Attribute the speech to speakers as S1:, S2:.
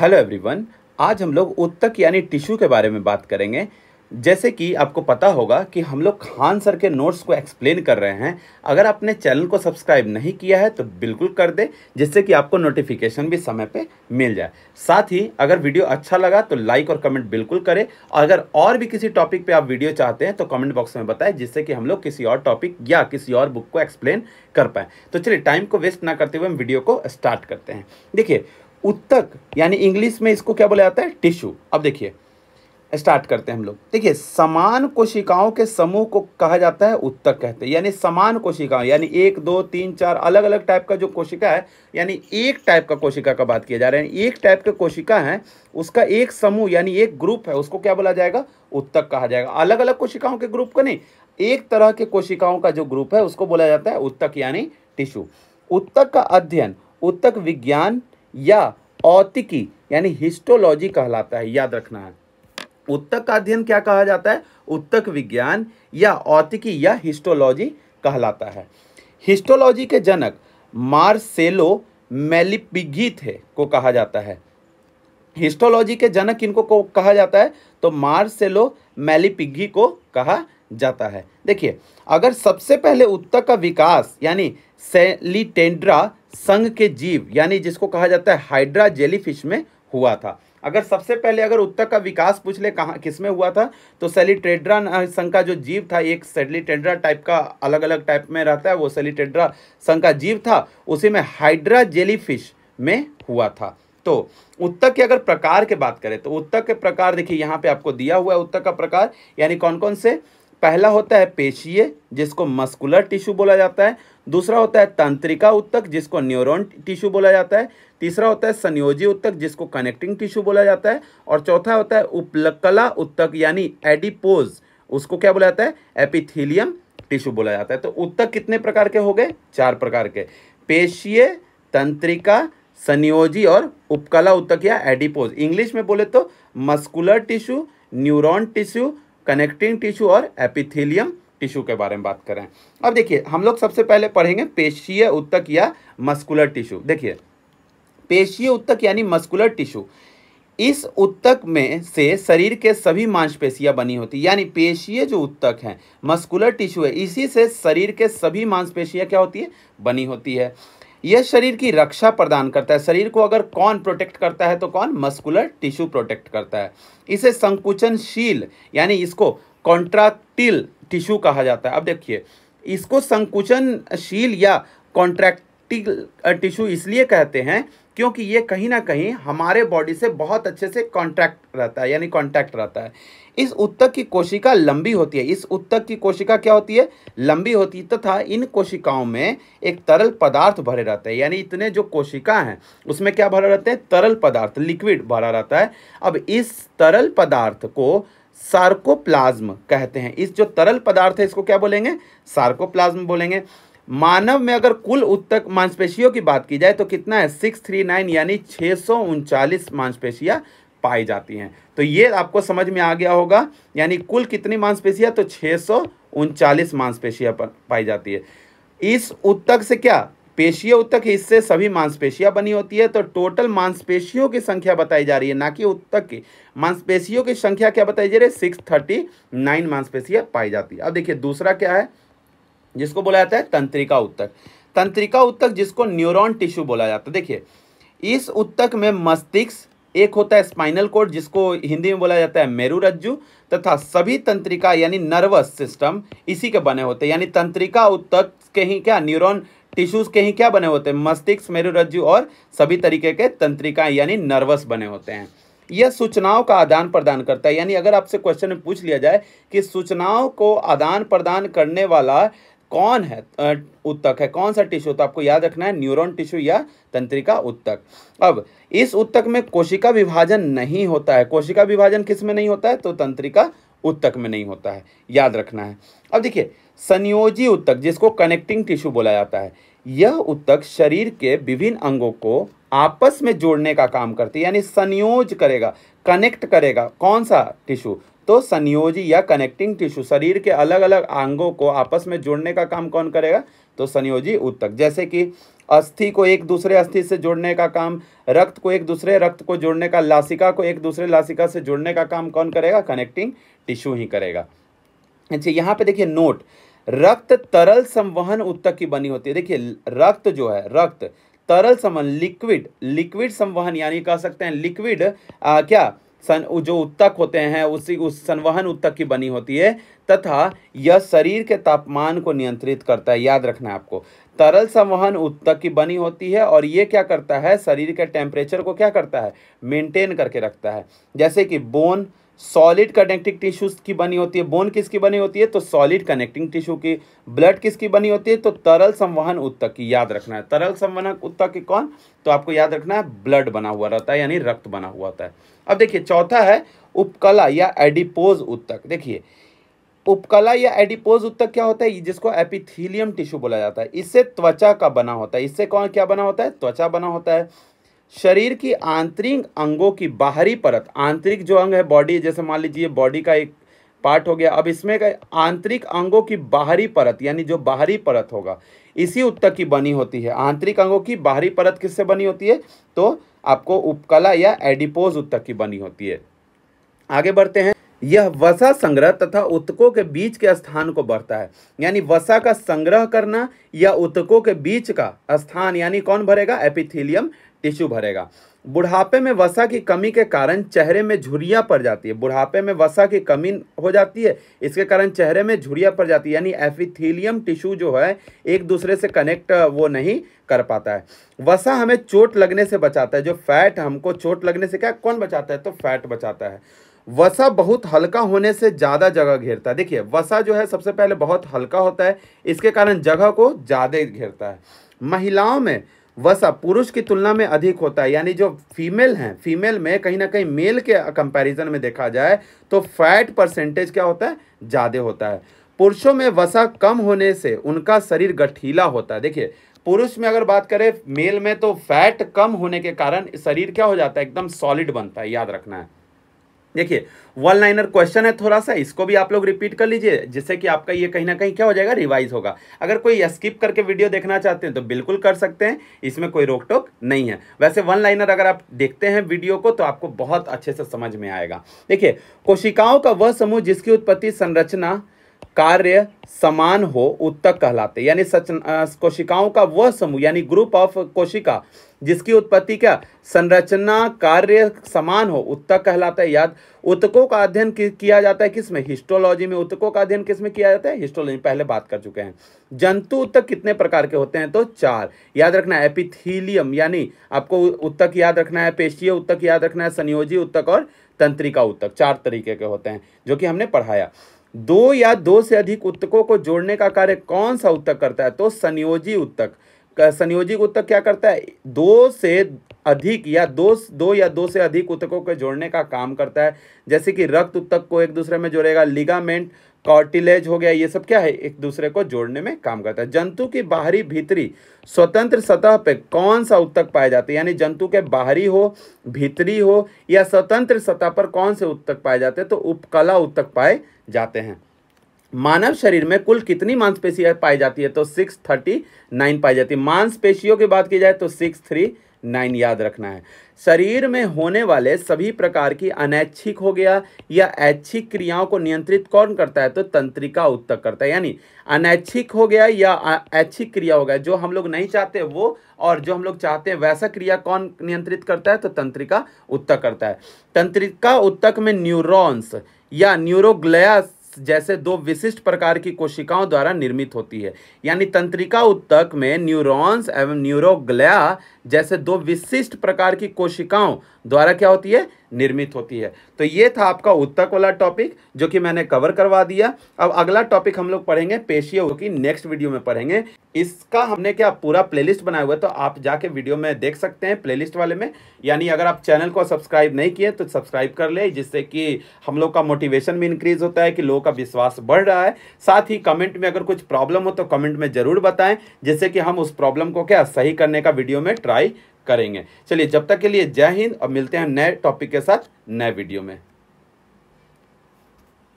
S1: hello everyone आज हम लोग उत्तक यानी टिश्यू के बारे में बात करेंगे जैसे कि आपको पता होगा कि हम लोग खान सर के नोट्स को एक्सप्लेन कर रहे हैं अगर आपने चैनल को सब्सक्राइब नहीं किया है तो बिल्कुल कर दें जिससे कि आपको नोटिफिकेशन भी समय पे मिल जाए साथ ही अगर वीडियो अच्छा लगा तो लाइक और कमेंट बिल्कुल करें और अगर और भी किसी टॉपिक पे आप वीडियो चाहते हैं तो कमेंट बॉक्स में बताएं जिससे कि हम लोग किसी और टॉपिक या किसी और बुक को एक्सप्लेन कर पाएँ तो चलिए टाइम को वेस्ट ना करते हुए हम वीडियो को स्टार्ट करते हैं देखिए उत्तक यानी इंग्लिश में इसको क्या बोला जाता है टिश्यू अब देखिए स्टार्ट करते हैं हम लोग देखिए समान कोशिकाओं के समूह को कहा जाता है उत्तक कहते हैं यानी समान कोशिकाओं यानी एक दो तीन चार अलग अलग टाइप का जो कोशिका है यानी एक टाइप का कोशिका का बात किया जा रहा है एक टाइप के कोशिका है उसका एक समूह यानी एक ग्रुप है उसको क्या बोला जाएगा उत्तक कहा जाएगा अलग अलग कोशिकाओं के ग्रुप का नहीं एक तरह के कोशिकाओं का जो ग्रुप है उसको बोला जाता है उत्तक यानी टिश्यू उत्तक का अध्ययन उत्तक विज्ञान या औतिकी यानी हिस्टोलॉजी कहलाता है याद रखना है उत्तक का अध्ययन क्या कहा जाता है उत्तक विज्ञान या औतिकी या हिस्टोलॉजी कहलाता है हिस्टोलॉजी के जनक मार्सेलो मेलिपिगी थे को कहा जाता है हिस्टोलॉजी के जनक इनको को कहा जाता है तो मार्सेलो मेलिपिगी को कहा जाता है देखिए अगर सबसे पहले उत्तक का विकास यानी सेलिटेंड्रा संघ के जीव यानी जिसको कहा जाता है हाइड्रा जेलीफिश में हुआ था अगर सबसे पहले अगर उत्तर का विकास पूछ ले कहाँ किस में हुआ था तो सेलिटेड्रा संघ का जो जीव था एक सेलिटेड्रा टाइप का अलग अलग टाइप में रहता है वो सेलिटेड्रा संघ का जीव था उसी में हाइड्रा जेलीफिश में हुआ था तो उत्तक के अगर प्रकार के बात करें तो उत्तक के प्रकार देखिए यहाँ पे आपको दिया हुआ है उत्तक का प्रकार यानी कौन कौन से पहला होता है पेशीय जिसको मस्कुलर टिश्यू बोला जाता है दूसरा होता है तंत्रिका उत्तक जिसको न्यूरॉन टिश्यू बोला जाता है तीसरा होता है संयोजी उत्तक जिसको कनेक्टिंग टिश्यू बोला जाता है और चौथा होता है उपलकला उत्तक यानी एडिपोज उसको क्या बोला जाता है एपिथीलियम टिश्यू बोला जाता है तो उत्तक कितने प्रकार के हो गए चार प्रकार के पेशीय तंत्रिका संयोजी और उपकला उत्तक या एडिपोज इंग्लिश में बोले तो muscular tissue neuron tissue connecting tissue और एपिथेलियम टिश्यू के बारे में बात करें अब देखिए हम लोग सबसे पहले पढ़ेंगे पेशीय उत्तक या मस्कुलर टिश्यू देखिए पेशीय उत्तक यानी मस्कुलर टिश्यू इस उत्तक में से शरीर के सभी मांसपेशियां बनी होती यानी पेशीय जो उत्तक है मस्कुलर टिश्यू है इसी से शरीर के सभी मांसपेशियां क्या होती है बनी होती है यह शरीर की रक्षा प्रदान करता है शरीर को अगर कौन प्रोटेक्ट करता है तो कौन मस्कुलर टिश्यू प्रोटेक्ट करता है इसे संकुचनशील यानी इसको कॉन्ट्राक्टिल टिश्यू कहा जाता है अब देखिए इसको संकुचनशील या कॉन्ट्रैक्ट टिश्यू इसलिए कहते हैं क्योंकि ये कहीं ना कहीं हमारे बॉडी से बहुत अच्छे से कॉन्टैक्ट रहता है यानी कॉन्टैक्ट रहता है इस उत्तक की कोशिका लंबी होती है इस उत्तक की कोशिका क्या होती है लंबी होती है तथा इन कोशिकाओं में एक तरल पदार्थ भरे रहते हैं यानी इतने जो कोशिका हैं उसमें क्या भरा रहते हैं तरल पदार्थ लिक्विड भरा रहता है अब इस तरल पदार्थ को सार्कोप्लाज्म कहते हैं इस जो तरल पदार्थ है इसको क्या बोलेंगे सार्कोप्लाज्म बोलेंगे मानव में अगर कुल उत्तक मांसपेशियों की बात की जाए तो कितना है सिक्स थ्री नाइन यानी छः सौ उनचालीस मांसपेशियाँ पाई जाती हैं तो ये आपको समझ में आ गया होगा यानी कुल कितनी मांसपेशियाँ तो छः सौ उनचालीस मांसपेशियाँ पाई जाती है इस उत्तक से क्या पेशीय उत्तक इससे सभी मांसपेशियाँ बनी होती है तो टोटल मांसपेशियों की संख्या बताई जा रही है ना कि उत्तक की मांसपेशियों की संख्या क्या बताई जा रही है सिक्स थर्टी नाइन मांसपेशियाँ पाई जाती है अब देखिए दूसरा क्या है जिसको बोला जाता है तंत्रिका उत्तक तंत्रिका उत्तक जिसको न्यूरॉन टिश्यू बोला जाता है देखिए इस उत्तक में मस्तिष्क एक होता है स्पाइनल कोड जिसको हिंदी में बोला जाता है मेरु रज्जु तथा सभी तंत्रिका यानी नर्वस सिस्टम इसी के बने होते हैं यानी तंत्रिका उत्तक के ही क्या न्यूरॉन टिश्यूज के ही क्या बने होते हैं मस्तिष्क मेरु रज्जु और सभी तरीके के तंत्रिका यानी नर्वस बने होते हैं यह सूचनाओं का आदान प्रदान करता है यानी अगर आपसे क्वेश्चन में पूछ लिया जाए कि सूचनाओं को आदान प्रदान करने वाला कौन है उत्तक है कौन सा टिश्यू तो आपको याद रखना है न्यूरॉन टिश्यू या तंत्रिका उत्तक अब इस उत्तक में कोशिका विभाजन नहीं होता है कोशिका विभाजन किस में नहीं होता है तो तंत्रिका उत्तक में नहीं होता है याद रखना है अब देखिए संयोजी उत्तक जिसको कनेक्टिंग टिश्यू बोला जाता है यह उत्तक शरीर के विभिन्न अंगों को आपस में जोड़ने का काम करती है यानी संयोज करेगा कनेक्ट करेगा कौन सा टिश्यू तो संयोजी या कनेक्टिंग टिश्यू शरीर के अलग अलग अंगों को आपस में जोड़ने का काम कौन करेगा तो संयोजी उत्तक जैसे कि अस्थि को एक दूसरे अस्थि से जोड़ने का काम रक्त को एक दूसरे रक्त को जोड़ने का लासिका को एक दूसरे लासिका से जोड़ने का काम कौन करेगा कनेक्टिंग टिश्यू ही करेगा अच्छा यहाँ पे देखिए नोट रक्त तरल संवहन उत्तक की बनी होती है देखिए रक्त जो है रक्त तरल संवहन लिक्विड लिक्विड संवहन यानी कह सकते हैं लिक्विड क्या सन जो उत्तक होते हैं उसी उस संवहन उत्तक की बनी होती है तथा यह शरीर के तापमान को नियंत्रित करता है याद रखना है आपको तरल संवहन उत्तक की बनी होती है और ये क्या करता है शरीर के टेम्परेचर को क्या करता है मेंटेन करके रखता है जैसे कि बोन सॉलिड कनेक्टिंग टिश्यूज की बनी होती है बोन किसकी बनी होती है तो सॉलिड कनेक्टिंग टिश्यू की ब्लड किसकी बनी होती है तो तरल संवहन उत्तक की याद रखना है तरल संवहन उत्तक की कौन तो आपको याद रखना है ब्लड बना हुआ रहता है यानी रक्त बना हुआ होता है अब देखिए चौथा है उपकला या एडिपोज उत्तक देखिए उपकला या एडिपोज उत्तक क्या होता है जिसको एपिथीलियम टिश्यू बोला जाता है इससे त्वचा का बना होता है इससे कौन क्या बना होता है त्वचा बना होता है शरीर की आंतरिक अंगों की बाहरी परत आंतरिक जो अंग है बॉडी जैसे मान लीजिए बॉडी का एक पार्ट हो गया अब इसमें आंतरिक अंगों की बाहरी परत यानी जो बाहरी परत होगा इसी उत्तक की बनी होती है आंतरिक अंगों की बाहरी परत किससे बनी होती है तो आपको उपकला या एडिपोज उत्तक की बनी होती है आगे बढ़ते हैं यह वसा संग्रह तथा उत्तकों के बीच के स्थान को बढ़ता है यानी वसा का संग्रह करना या उत्तकों के बीच का स्थान यानी कौन भरेगा एपिथीलियम टिश्यू भरेगा बुढ़ापे में वसा की कमी के कारण चेहरे में झुरियाँ पड़ जाती है बुढ़ापे में वसा की कमी हो जाती है इसके कारण चेहरे में झुरियाँ पड़ जाती है यानी एपिथिलियम टिश्यू जो है एक दूसरे से कनेक्ट वो नहीं कर पाता है वसा हमें चोट लगने से बचाता है जो फैट हमको चोट लगने से क्या कौन बचाता है तो फैट बचाता है वसा बहुत हल्का होने से ज़्यादा जगह घेरता है देखिए वसा जो है सबसे पहले बहुत हल्का होता है इसके कारण जगह को ज़्यादा घेरता है महिलाओं में वसा पुरुष की तुलना में अधिक होता है यानी जो फीमेल हैं फीमेल में कहीं ना कहीं मेल के कंपैरिजन में देखा जाए तो फैट परसेंटेज क्या होता है ज़्यादा होता है पुरुषों में वसा कम होने से उनका शरीर गठीला होता है देखिए पुरुष में अगर बात करें मेल में तो फैट कम होने के कारण शरीर क्या हो जाता है एकदम सॉलिड बनता है याद रखना है देखिए वन लाइनर क्वेश्चन है थोड़ा सा इसको भी आप लोग रिपीट कर लीजिए जिससे कि आपका ये कहीं ना कहीं क्या हो जाएगा रिवाइज होगा अगर कोई स्किप करके वीडियो देखना चाहते हैं तो बिल्कुल कर सकते हैं इसमें कोई रोक टोक नहीं है वैसे वन लाइनर अगर आप देखते हैं वीडियो को तो आपको बहुत अच्छे से समझ में आएगा देखिए कोशिकाओं का वह समूह जिसकी उत्पत्ति संरचना कार्य समान हो उत्तक कहलाते यानी कोशिकाओं का वह समूह यानी ग्रुप ऑफ कोशिका जिसकी उत्पत्ति क्या संरचना कार्य समान हो उत्तक कहलाता है याद उत्तकों का अध्ययन किया जाता है किसमें हिस्टोलॉजी में उत्तकों का अध्ययन किसमें किया जाता है हिस्टोलॉजी पहले बात कर चुके हैं जंतु उत्तक कितने प्रकार के होते हैं तो चार याद रखना है एपिथीलियम यानी आपको उत्तक याद रखना है पेशीय उत्तक याद रखना है संयोजी उत्तक और तंत्रिका उत्तक चार तरीके के होते हैं जो कि हमने पढ़ाया दो या दो से अधिक उत्तकों को जोड़ने का कार्य कौन सा उत्तक करता है तो संयोजी उत्तक संयोजी उत्तक क्या करता है दो से अधिक या दो दो या दो से अधिक उत्तकों को जोड़ने का काम करता है जैसे कि रक्त उत्तक को एक दूसरे में जोड़ेगा लिगामेंट कॉर्टिलेज हो गया ये सब क्या है एक दूसरे को जोड़ने में काम करता है जंतु की बाहरी भीतरी स्वतंत्र सतह पे कौन सा उत्तक पाया जाता है यानी जंतु के बाहरी हो भीतरी हो या स्वतंत्र सतह पर कौन से उत्तक पाए जाते हैं तो उपकला उत्तक पाए जाते हैं मानव शरीर में कुल कितनी मांसपेशियां पाई जाती है तो सिक्स थर्टी नाइन पाई जाती है मांसपेशियों की बात की जाए तो सिक्स थ्री नाइन याद रखना है शरीर में होने वाले सभी प्रकार की अनैच्छिक हो गया या ऐच्छिक क्रियाओं को नियंत्रित कौन करता है तो तंत्रिका उत्तक करता है यानी अनैच्छिक हो गया या ऐच्छिक क्रिया हो गया जो हम लोग नहीं चाहते वो और जो हम लोग चाहते हैं वैसा क्रिया कौन नियंत्रित करता है तो तंत्रिका उत्तक करता है तंत्रिका उत्तक में न्यूरोन्स या न्यूरोग्लया जैसे दो विशिष्ट प्रकार की कोशिकाओं द्वारा निर्मित होती है यानी तंत्रिका उत्तक में न्यूरॉन्स एवं न्यूरोग्लया जैसे दो विशिष्ट प्रकार की कोशिकाओं द्वारा क्या होती है निर्मित होती है तो ये था आपका उत्तक वाला टॉपिक जो कि मैंने कवर करवा दिया अब अगला टॉपिक हम लोग पढ़ेंगे पेशियों की नेक्स्ट वीडियो में पढ़ेंगे इसका हमने क्या पूरा प्लेलिस्ट बनाया हुआ है तो आप जाके वीडियो में देख सकते हैं प्लेलिस्ट वाले में यानी अगर आप चैनल को सब्सक्राइब नहीं किए तो सब्सक्राइब कर ले जिससे कि हम लोग का मोटिवेशन भी इंक्रीज होता है कि लोगों का विश्वास बढ़ रहा है साथ ही कमेंट में अगर कुछ प्रॉब्लम हो तो कमेंट में जरूर बताएं जिससे कि हम उस प्रॉब्लम को क्या सही करने का वीडियो में ट्राई करेंगे चलिए जब तक के लिए जय हिंद और मिलते हैं नए टॉपिक के साथ नए वीडियो में